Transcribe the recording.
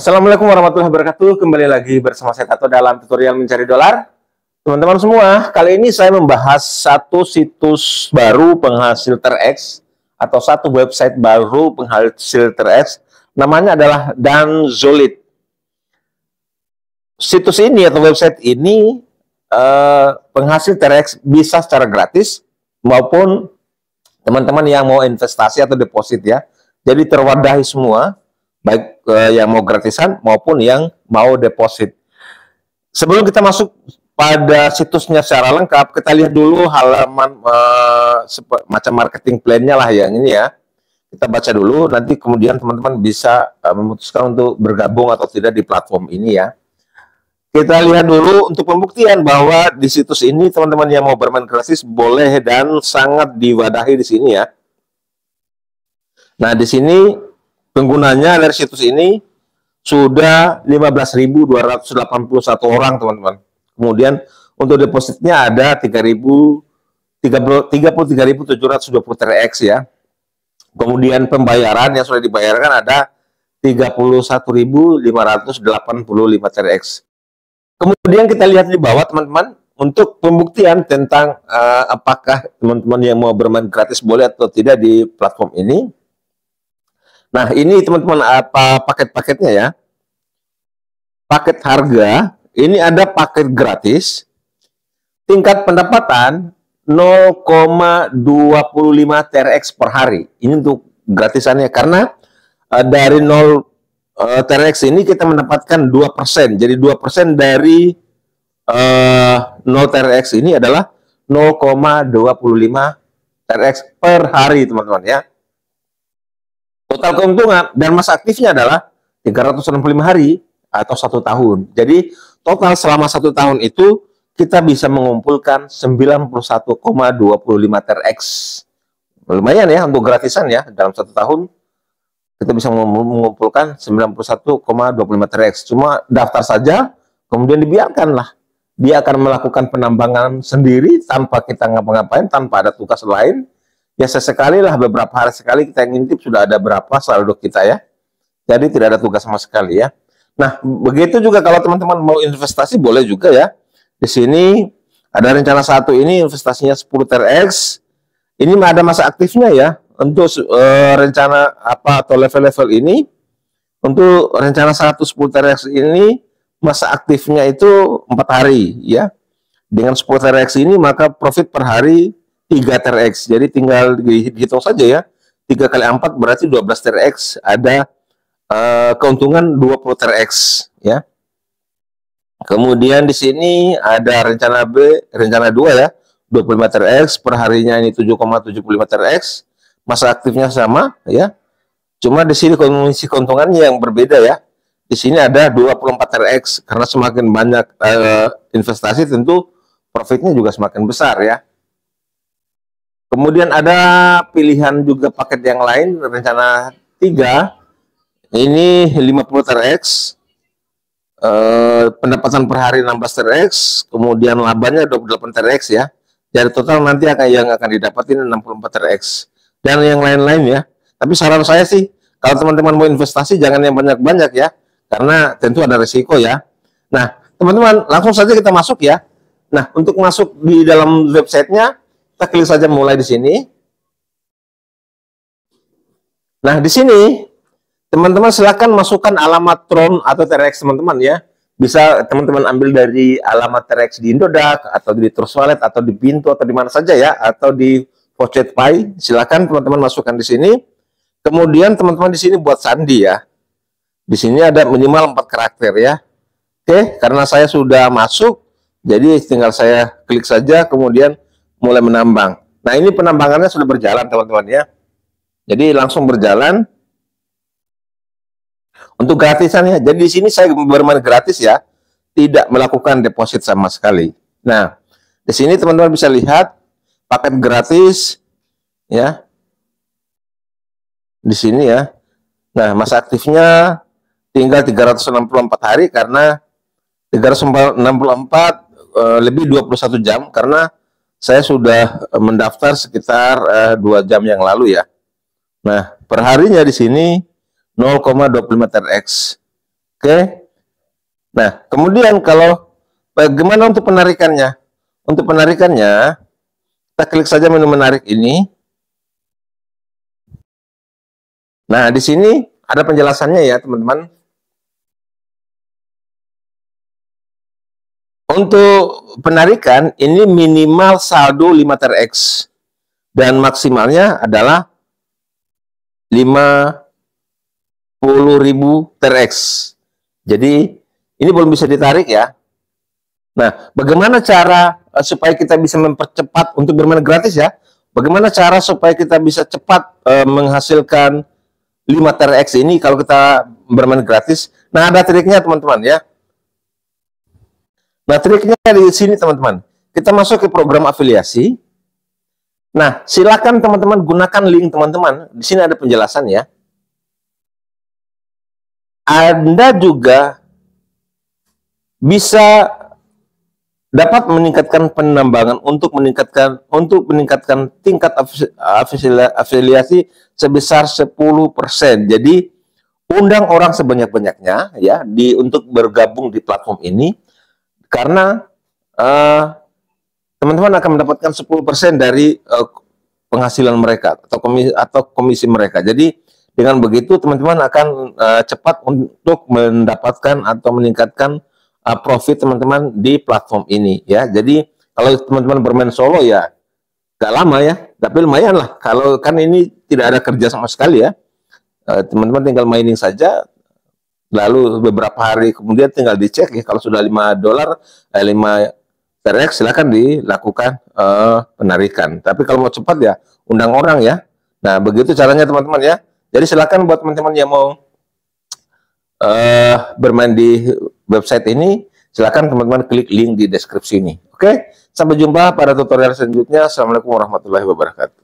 Assalamualaikum warahmatullahi wabarakatuh. Kembali lagi bersama saya Tato dalam tutorial mencari dolar. Teman-teman semua, kali ini saya membahas satu situs baru penghasil terex atau satu website baru penghasil terex. Namanya adalah Danzolid Situs ini atau website ini eh, penghasil terex bisa secara gratis maupun teman-teman yang mau investasi atau deposit ya. Jadi terwadahi semua baik uh, yang mau gratisan maupun yang mau deposit. Sebelum kita masuk pada situsnya secara lengkap, kita lihat dulu halaman uh, macam marketing plan-nya lah yang ini ya. Kita baca dulu, nanti kemudian teman-teman bisa uh, memutuskan untuk bergabung atau tidak di platform ini ya. Kita lihat dulu untuk pembuktian bahwa di situs ini teman-teman yang mau bermain gratis boleh dan sangat diwadahi di sini ya. Nah, di sini Penggunanya dari situs ini sudah 15.281 orang, teman-teman. Kemudian untuk depositnya ada 3.000 33.720 TRX ya. Kemudian pembayaran yang sudah dibayarkan ada 31.585 TRX. Kemudian kita lihat di bawah teman-teman untuk pembuktian tentang uh, apakah teman-teman yang mau bermain gratis boleh atau tidak di platform ini. Nah, ini teman-teman apa paket-paketnya ya? Paket harga, ini ada paket gratis. Tingkat pendapatan 0,25 TRX per hari. Ini untuk gratisannya karena uh, dari 0 uh, eh, TRX ini kita mendapatkan 2%. Jadi 2% dari uh, eh, 0 TRX ini adalah 0,25 TRX per hari, teman-teman ya. Total keuntungan dan masa aktifnya adalah 365 hari atau satu tahun. Jadi total selama satu tahun itu kita bisa mengumpulkan 91,25 TRX. Lumayan ya untuk gratisan ya dalam satu tahun kita bisa mengumpulkan 91,25 TRX. Cuma daftar saja kemudian dibiarkanlah. Dia akan melakukan penambangan sendiri tanpa kita ngapa-ngapain, tanpa ada tugas lain ya sesekali lah beberapa hari sekali kita ngintip sudah ada berapa saldo kita ya. Jadi tidak ada tugas sama sekali ya. Nah, begitu juga kalau teman-teman mau investasi boleh juga ya. Di sini ada rencana satu ini investasinya 10 TRX. Ini ada masa aktifnya ya untuk uh, rencana apa atau level-level ini untuk rencana 110 TRX ini masa aktifnya itu 4 hari ya. Dengan 10 TRX ini maka profit per hari 3 TRX. Jadi tinggal dihitung saja ya. 3 kali 4 berarti 12 TRX. Ada uh, keuntungan 20 TRX ya. Kemudian di sini ada rencana B, rencana 2 ya. 25 TRX per harinya ini 7,75 TRX. Masa aktifnya sama ya. Cuma di sini kondisi keuntungannya yang berbeda ya. Di sini ada 24 TRX karena semakin banyak uh, investasi tentu profitnya juga semakin besar ya. Kemudian ada pilihan juga paket yang lain, rencana 3. Ini 50 TRX. Eh, pendapatan per hari 16 TRX, kemudian labanya 28 TRX ya. Jadi total nanti akan yang akan didapatin 64 TRX dan yang lain-lain ya. Tapi saran saya sih kalau teman-teman mau investasi jangan yang banyak-banyak ya karena tentu ada resiko ya. Nah, teman-teman langsung saja kita masuk ya. Nah, untuk masuk di dalam websitenya kita klik saja mulai di sini. Nah, di sini teman-teman silahkan masukkan alamat Tron atau TRX teman-teman ya. Bisa teman-teman ambil dari alamat TRX di Indodax atau di Trust Wallet atau di Pintu atau di mana saja ya atau di Pocket Pay. Silakan teman-teman masukkan di sini. Kemudian teman-teman di sini buat sandi ya. Di sini ada minimal 4 karakter ya. Oke, karena saya sudah masuk jadi tinggal saya klik saja kemudian mulai menambang. Nah, ini penambangannya sudah berjalan, teman-teman ya. Jadi langsung berjalan. Untuk gratisannya, jadi di sini saya bermain gratis ya, tidak melakukan deposit sama sekali. Nah, di sini teman-teman bisa lihat paket gratis ya. Di sini ya. Nah, masa aktifnya tinggal 364 hari karena 364 eh, lebih 21 jam karena saya sudah eh, mendaftar sekitar eh, dua uh, jam yang lalu ya. Nah, perharinya di sini 0,25 TRX. Oke. Nah, kemudian kalau bagaimana eh, untuk penarikannya? Untuk penarikannya, kita klik saja menu menarik ini. Nah, di sini ada penjelasannya ya, teman-teman. Untuk penarikan ini minimal saldo 5 TRX dan maksimalnya adalah 50.000 TRX. Jadi ini belum bisa ditarik ya. Nah, bagaimana cara eh, supaya kita bisa mempercepat untuk bermain gratis ya? Bagaimana cara supaya kita bisa cepat e, menghasilkan 5 TRX ini kalau kita bermain gratis? Nah, ada triknya teman-teman ya Nah, triknya di sini teman-teman. Kita masuk ke program afiliasi. Nah, silakan teman-teman gunakan link teman-teman. Di sini ada penjelasan ya. Anda juga bisa dapat meningkatkan penambangan untuk meningkatkan untuk meningkatkan tingkat afiliasi sebesar 10%. Jadi undang orang sebanyak-banyaknya ya di untuk bergabung di platform ini karena eh, teman-teman uh, akan mendapatkan 10% dari uh, penghasilan mereka atau komisi, atau komisi mereka. Jadi dengan begitu teman-teman akan uh, cepat untuk mendapatkan atau meningkatkan uh, profit teman-teman di platform ini ya. Jadi kalau teman-teman bermain solo ya gak lama ya, tapi lumayan lah. Kalau kan ini tidak ada kerja sama sekali ya, teman-teman uh, tinggal mining saja lalu beberapa hari kemudian tinggal dicek ya kalau sudah 5 dolar eh, 5 TRX silahkan dilakukan eh, penarikan tapi kalau mau cepat ya undang orang ya nah begitu caranya teman-teman ya jadi silahkan buat teman-teman yang mau eh, bermain di website ini silahkan teman-teman klik link di deskripsi ini oke sampai jumpa pada tutorial selanjutnya assalamualaikum warahmatullahi wabarakatuh